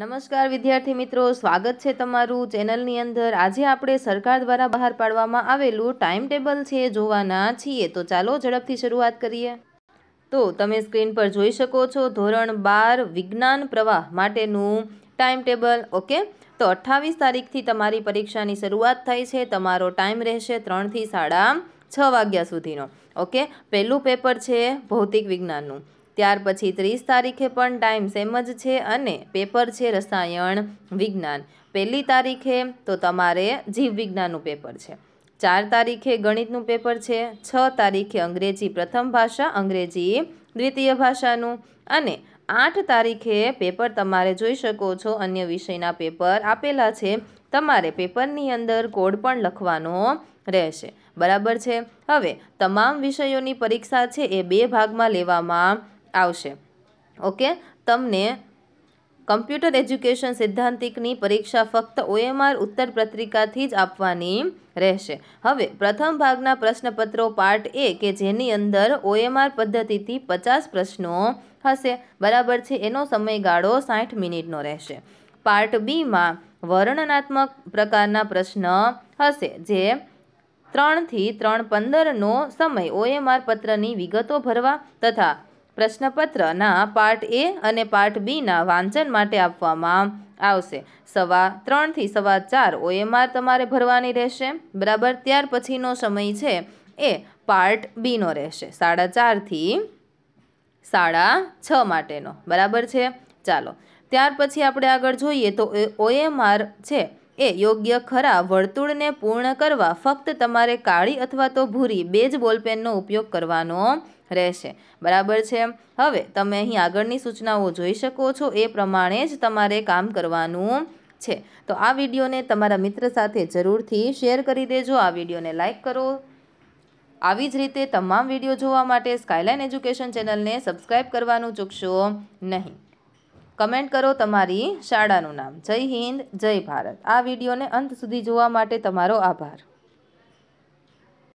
નમસ્કાર વિદ્યાર્થી મિત્રો સ્વાગત છે તમારું ચેનલની અંદર આજે આપણે સરકાર દ્વારા બહાર પાડવામાં આવેલું ટાઈમ ટેબલ છે જોવાના છીએ તો ચાલો ઝડપથી શરૂઆત કરીએ તો તમે સ્ક્રીન પર જોઈ શકો છો ધોરણ બાર વિજ્ઞાન પ્રવાહ માટેનું ટાઈમ ટેબલ ઓકે તો અઠ્ઠાવીસ તારીખથી તમારી પરીક્ષાની શરૂઆત થઈ છે તમારો ટાઈમ રહેશે ત્રણથી સાડા છ વાગ્યા સુધીનો ઓકે પહેલું પેપર છે ભૌતિક વિજ્ઞાનનું ત્યાર પછી ત્રીસ તારીખે પણ ટાઈમ સેમ જ છે અને પેપર છે રસાયણ વિજ્ઞાન પહેલી તારીખે તો તમારે જીવ વિજ્ઞાનનું પેપર છે ચાર તારીખે ગણિતનું પેપર છે છ તારીખે અંગ્રેજી પ્રથમ ભાષા અંગ્રેજી દ્વિતીય ભાષાનું અને આઠ તારીખે પેપર તમારે જોઈ શકો છો અન્ય વિષયના પેપર આપેલા છે તમારે પેપરની અંદર કોડ પણ લખવાનો રહેશે બરાબર છે હવે તમામ વિષયોની પરીક્ષા છે એ બે ભાગમાં લેવામાં આવશે ઓકે તમને કમ્પ્યુટર એજ્યુકેશન સિદ્ધાંતિકની પરીક્ષા ફક્ત ઓએમઆર ઉત્તર પત્રિકાથી જ આપવાની રહેશે હવે પ્રથમ ભાગના પ્રશ્નપત્રો પાર્ટ એ કે જેની અંદર ઓએમઆર પદ્ધતિથી પચાસ પ્રશ્નો હશે બરાબર છે એનો સમયગાળો સાઠ મિનિટનો રહેશે પાર્ટ બીમાં વર્ણનાત્મક પ્રકારના પ્રશ્ન હશે જે ત્રણથી ત્રણ પંદરનો સમય ઓએમઆર પત્રની વિગતો ભરવા તથા પ્રશ્નપત્રના પાર્ટ એ અને પાર્ટ બીના વાંચન માટે આપવામાં આવશે સવા ત્રણથી સવા ચાર ઓએમઆર તમારે ભરવાની રહેશે બરાબર ત્યાર પછીનો સમય છે એ પાર્ટ બીનો રહેશે સાડા ચારથી સાડા છ માટેનો બરાબર છે ચાલો ત્યાર પછી આપણે આગળ જોઈએ તો એ ઓએમઆર છે એ યોગ્ય ખરા વર્તુળને પૂર્ણ કરવા ફક્ત તમારે કાળી અથવા તો ભૂરી બે જ બોલપેનનો ઉપયોગ કરવાનો રહેશે બરાબર છે હવે તમે અહીં આગળની સૂચનાઓ જોઈ શકો છો એ પ્રમાણે જ તમારે કામ કરવાનું છે તો આ વિડીયોને તમારા મિત્ર સાથે જરૂરથી શેર કરી દેજો આ વિડીયોને લાઇક કરો આવી જ રીતે તમામ વિડીયો જોવા માટે સ્કાયલાઇન એજ્યુકેશન ચેનલને સબસ્ક્રાઇબ કરવાનું ચૂકશો નહીં કમેન્ટ કરો તમારી શાળાનું નામ જય હિન્દ જય ભારત આ વિડીયોને અંત સુધી જોવા માટે તમારો આભાર